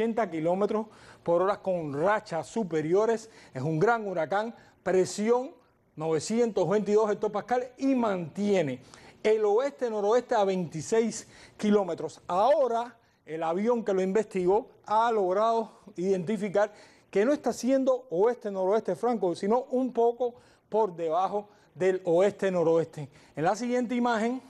80 kilómetros por hora con rachas superiores. Es un gran huracán, presión 922 hectopascal y mantiene el oeste-noroeste a 26 kilómetros. Ahora, el avión que lo investigó ha logrado identificar que no está siendo oeste-noroeste franco, sino un poco por debajo del oeste-noroeste. En la siguiente imagen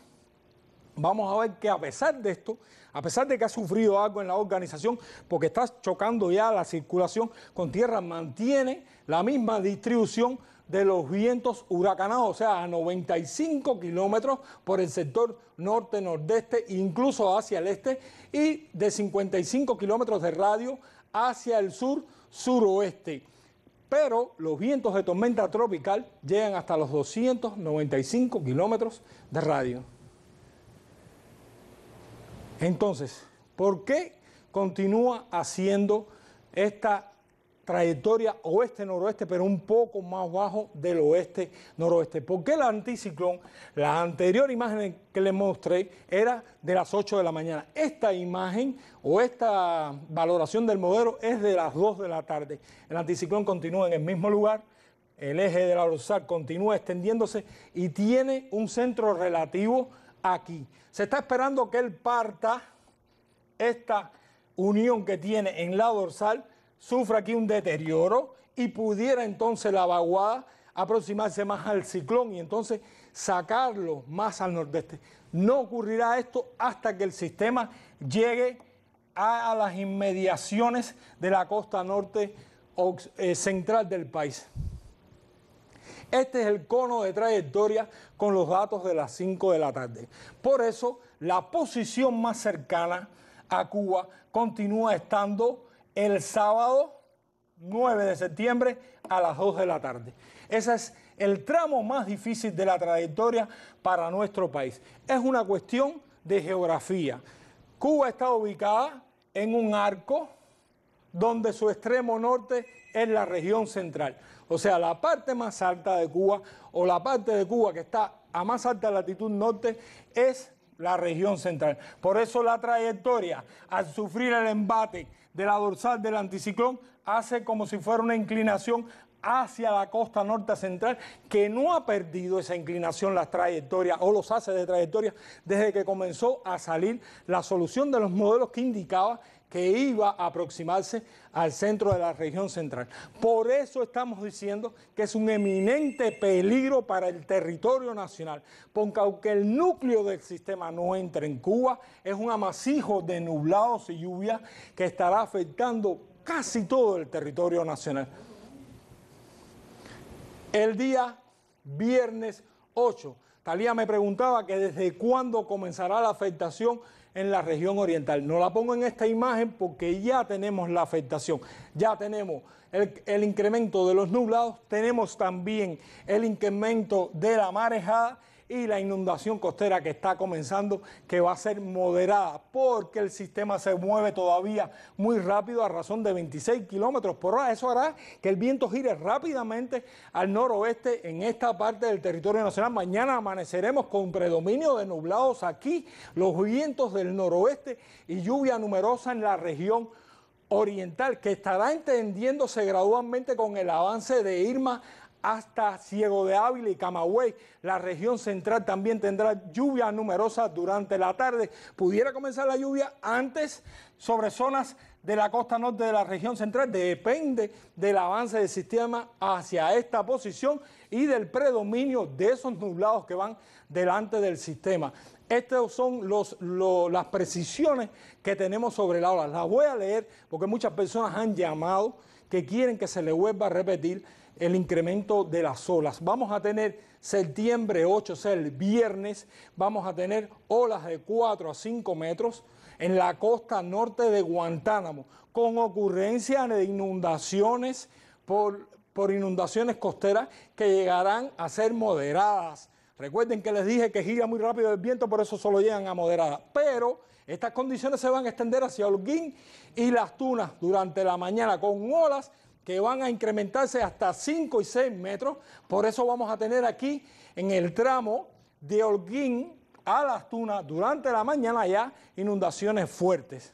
Vamos a ver que a pesar de esto, a pesar de que ha sufrido algo en la organización, porque está chocando ya la circulación con tierra, mantiene la misma distribución de los vientos huracanados, o sea, a 95 kilómetros por el sector norte, nordeste, incluso hacia el este, y de 55 kilómetros de radio hacia el sur, suroeste. Pero los vientos de tormenta tropical llegan hasta los 295 kilómetros de radio. Entonces, ¿por qué continúa haciendo esta trayectoria oeste-noroeste, pero un poco más bajo del oeste-noroeste. Porque el anticiclón, la anterior imagen que les mostré era de las 8 de la mañana. Esta imagen o esta valoración del modelo es de las 2 de la tarde. El anticiclón continúa en el mismo lugar, el eje de la continúa extendiéndose y tiene un centro relativo aquí. Se está esperando que él parta esta unión que tiene en la dorsal, sufra aquí un deterioro y pudiera entonces la vaguada aproximarse más al ciclón y entonces sacarlo más al nordeste. No ocurrirá esto hasta que el sistema llegue a, las inmediaciones de la costa norte eh, central del país. Este es el cono de trayectoria con los datos de las 5 de la tarde. Por eso, la posición más cercana a Cuba continúa estando el sábado 9 de septiembre a las 2 de la tarde. Ese es el tramo más difícil de la trayectoria para nuestro país. Es una cuestión de geografía. Cuba está ubicada en un arco donde su extremo norte es la región central. O sea, la parte más alta de Cuba o la parte de Cuba que está a más alta latitud norte es la región central. Por eso la trayectoria, al sufrir el embate de la dorsal del anticiclón, hace como si fuera una inclinación hacia la costa norte central, que no ha perdido esa inclinación, las trayectorias o los haces de trayectoria desde que comenzó a salir la solución de los modelos que indicaba que iba a aproximarse al centro de la región central. Por eso estamos diciendo que es un eminente peligro para el territorio nacional, porque aunque el núcleo del sistema no entre en Cuba, es un amasijo de nublados y lluvias que estará afectando casi todo el territorio nacional. El día viernes 8, Talía me preguntaba que desde cuándo comenzará la afectación en la región oriental. No la pongo en esta imagen porque ya tenemos la afectación, ya tenemos el, incremento de los nublados, tenemos también el incremento de la marejada y la inundación costera que está comenzando, que va a ser moderada, porque el sistema se mueve todavía muy rápido a razón de 26 kilómetros por hora. Eso hará que el viento gire rápidamente al noroeste en esta parte del territorio nacional. Mañana amaneceremos con predominio de nublados aquí, los vientos del noroeste y lluvia numerosa en la región oriental, que estará entendiéndose gradualmente con el avance de Irma hasta Ciego de Ávila y Camagüey. La región central también tendrá lluvias numerosas durante la tarde. Pudiera comenzar la lluvia antes sobre zonas de la costa norte de la región central. Depende del avance del sistema hacia esta posición y del predominio de esos nublados que van delante del sistema. Estas son las precisiones que tenemos sobre la hora. Las voy a leer porque muchas personas han llamado que quieren que se le vuelva a repetir el incremento de las olas. Vamos a tener septiembre 8, o sea, el viernes, vamos a tener olas de 4 a 5 metros en la costa norte de Guantánamo, con ocurrencia de inundaciones por, por inundaciones costeras que llegarán a ser moderadas. Recuerden que les dije que gira muy rápido el viento, por eso solo llegan a moderada. Pero estas condiciones se van a extender hacia Holguín y las Tunas durante la mañana con olas que van a incrementarse hasta 5 y 6 metros. Por eso vamos a tener aquí en el tramo de Holguín a las Tunas durante la mañana ya inundaciones fuertes.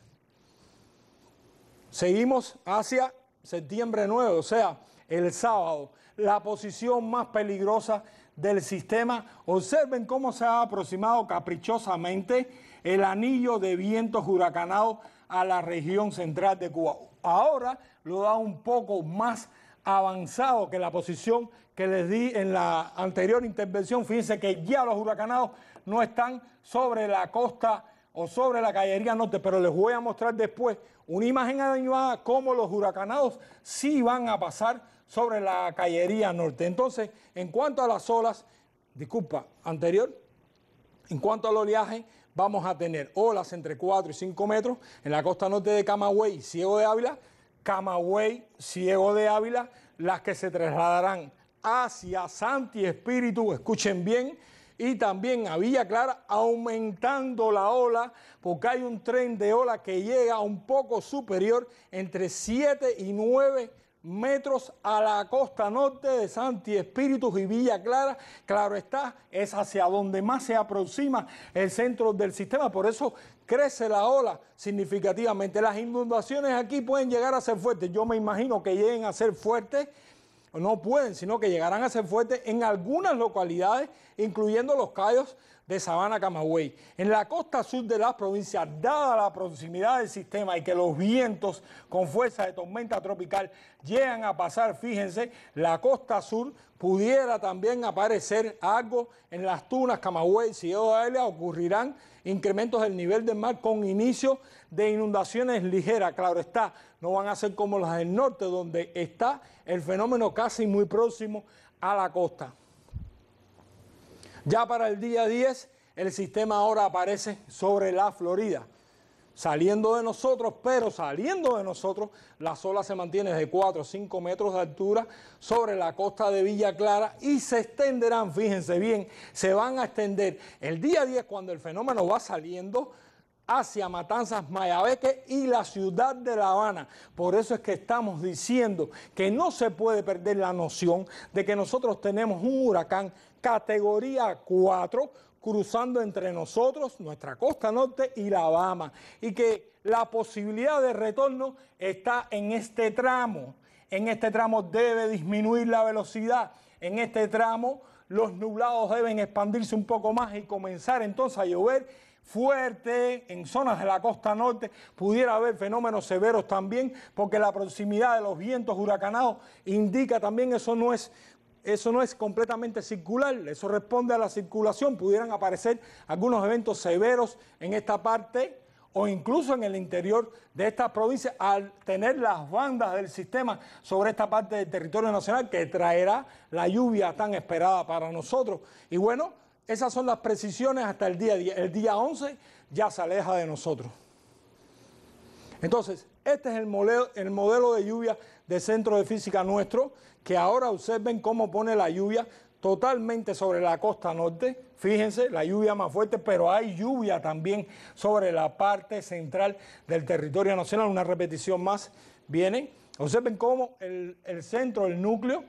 Seguimos hacia septiembre 9, o sea, el sábado, la posición más peligrosa del sistema. Observen cómo se ha aproximado caprichosamente el anillo de vientos huracanados a la región central de Cuba. Ahora lo da un poco más avanzado que la posición que les di en la anterior intervención. Fíjense que ya los huracanados no están sobre la costa o sobre la cayería norte, pero les voy a mostrar después una imagen animada cómo los huracanados sí van a pasar sobre la cayería norte. Entonces, en cuanto a las olas, disculpa, anterior, en cuanto al oleaje, vamos a tener olas entre 4 y 5 metros en la costa norte de Camagüey, Ciego de Ávila, Camagüey, Ciego de Ávila, las que se trasladarán hacia Santi Espíritu, escuchen bien, y también a Villa Clara aumentando la ola porque hay un tren de ola que llega a un poco superior entre 7 y 9 metros a la costa norte de Santi Espíritus y Villa Clara. Claro está, es hacia donde más se aproxima el centro del sistema, por eso crece la ola significativamente. Las inundaciones aquí pueden llegar a ser fuertes, yo me imagino que lleguen a ser fuertes, no pueden, sino que llegarán a ser fuertes en algunas localidades, incluyendo los Cayos, de Sabana Camagüey. En la costa sur de las provincias, dada la proximidad del sistema y que los vientos con fuerza de tormenta tropical llegan a pasar, fíjense, la costa sur pudiera también aparecer algo en las tunas Camagüey, Ciudad ocurrirán incrementos del nivel del mar con inicio de inundaciones ligeras. Claro está, no van a ser como las del norte, donde está el fenómeno casi muy próximo a la costa. Ya para el día 10, el sistema ahora aparece sobre la Florida, saliendo de nosotros, pero saliendo de nosotros, la ola se mantiene de 4 o 5 metros de altura sobre la costa de Villa Clara y se extenderán, fíjense bien, se van a extender el día 10 cuando el fenómeno va saliendo hacia Matanzas, Mayabeque y la ciudad de La Habana. Por eso es que estamos diciendo que no se puede perder la noción de que nosotros tenemos un huracán categoría 4 cruzando entre nosotros, nuestra costa norte y La Habana... y que la posibilidad de retorno está en este tramo. En este tramo debe disminuir la velocidad. En este tramo los nublados deben expandirse un poco más y comenzar entonces a llover fuerte en zonas de la costa norte, pudiera haber fenómenos severos también, porque la proximidad de los vientos huracanados indica también eso no es eso no es completamente circular, eso responde a la circulación, pudieran aparecer algunos eventos severos en esta parte o incluso en el interior de estas provincias al tener las bandas del sistema sobre esta parte del territorio nacional que traerá la lluvia tan esperada para nosotros. Y bueno, esas son las precisiones hasta el día 10. El día 11 ya se aleja de nosotros. Entonces, este es el modelo, el modelo de lluvia del centro de física nuestro, que ahora observen cómo pone la lluvia totalmente sobre la costa norte. Fíjense, la lluvia más fuerte, pero hay lluvia también sobre la parte central del territorio nacional. Una repetición más viene. Observen cómo el centro, el núcleo,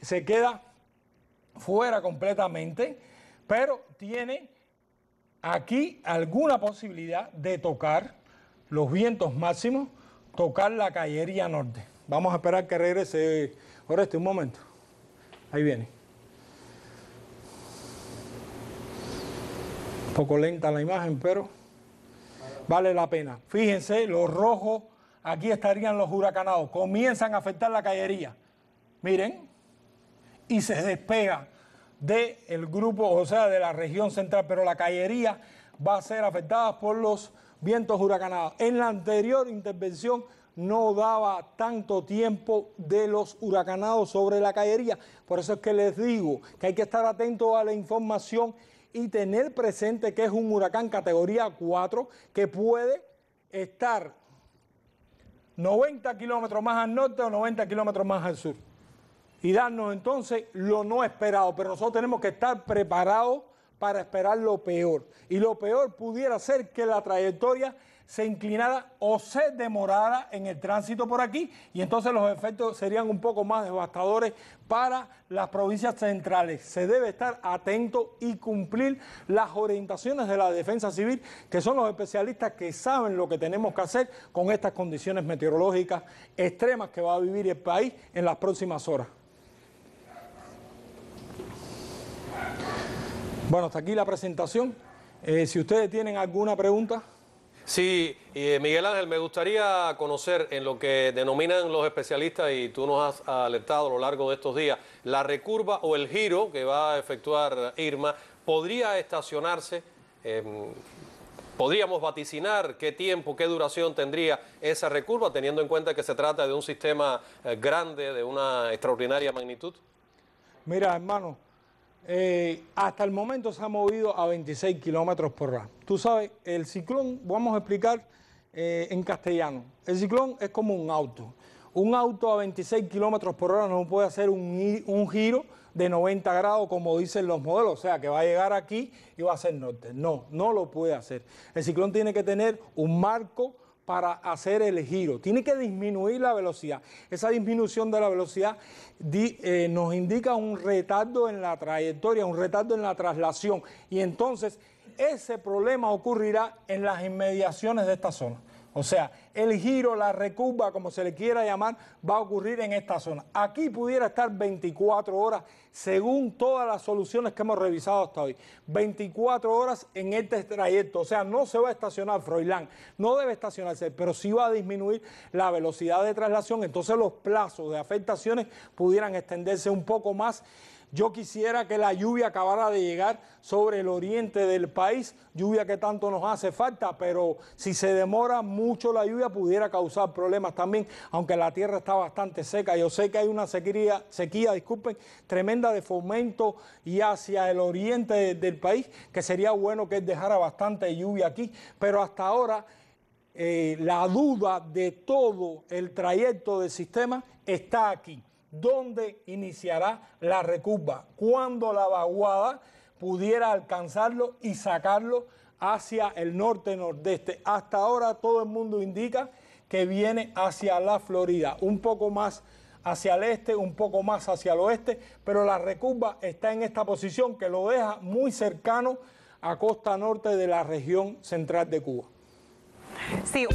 se queda fuera completamente pero tiene aquí alguna posibilidad de tocar los vientos máximos, tocar la cayería norte. Vamos a esperar que regrese Oreste un momento. Ahí viene. Un poco lenta la imagen, pero vale la pena. Fíjense, los rojos, aquí estarían los huracanados. Comienzan a afectar la cayería. Miren, y se despega del grupo, o sea, de la región central, pero la caería va a ser afectada por los vientos huracanados. En la anterior intervención no daba tanto tiempo de los huracanados sobre la caería. Por eso es que les digo que hay que estar atento a la información y tener presente que es un huracán categoría 4 que puede estar 90 kilómetros más al norte o 90 kilómetros más al sur y darnos entonces lo no esperado. Pero nosotros tenemos que estar preparados para esperar lo peor. Y lo peor pudiera ser que la trayectoria se inclinara o se demorara en el tránsito por aquí y entonces los efectos serían un poco más devastadores para las provincias centrales. Se debe estar atento y cumplir las orientaciones de la defensa civil, que son los especialistas que saben lo que tenemos que hacer con estas condiciones meteorológicas extremas que va a vivir el país en las próximas horas. Bueno, hasta aquí la presentación. Eh, si ustedes tienen alguna pregunta. Sí, eh, Miguel Ángel, me gustaría conocer en lo que denominan los especialistas, y tú nos has alertado a lo largo de estos días, la recurva o el giro que va a efectuar Irma, ¿podría estacionarse? Em, ¿Podríamos vaticinar qué tiempo, qué duración tendría esa recurva, teniendo en cuenta que se trata de un sistema eh, grande, de una extraordinaria magnitud? Mira, hermano, eh, hasta el momento se ha movido a 26 kilómetros por hora. Tú sabes, el ciclón, vamos a explicar eh, en castellano. El ciclón es como un auto. Un auto a 26 kilómetros por hora no puede hacer un, giro de 90 grados, como dicen los modelos, o sea, que va a llegar aquí y va a ser norte. No, no lo puede hacer. El ciclón tiene que tener un marco para hacer el giro. Tiene que disminuir la velocidad. Esa disminución de la velocidad eh, nos indica un retardo en la trayectoria, un retardo en la traslación. Y entonces ese problema ocurrirá en las inmediaciones de esta zona. O sea, el giro, la recumba, como se le quiera llamar, va a ocurrir en esta zona. Aquí pudiera estar 24 horas, según todas las soluciones que hemos revisado hasta hoy. 24 horas en este trayecto. O sea, no se va a estacionar Froilán, no debe estacionarse, pero sí va a disminuir la velocidad de traslación. Entonces los plazos de afectaciones pudieran extenderse un poco más yo quisiera que la lluvia acabara de llegar sobre el oriente del país, lluvia que tanto nos hace falta, pero si se demora mucho la lluvia pudiera causar problemas también, aunque la tierra está bastante seca. Yo sé que hay una sequía, sequía disculpen, tremenda de fomento y hacia el oriente del país, que sería bueno que dejara bastante lluvia aquí, pero hasta ahora... Eh, la duda de todo el trayecto del sistema está aquí dónde iniciará la recurva, cuándo la vaguada pudiera alcanzarlo y sacarlo hacia el norte-nordeste. Hasta ahora todo el mundo indica que viene hacia la Florida, un poco más hacia el este, un poco más hacia el oeste, pero la recumba está en esta posición que lo deja muy cercano a costa norte de la región central de Cuba. Sí.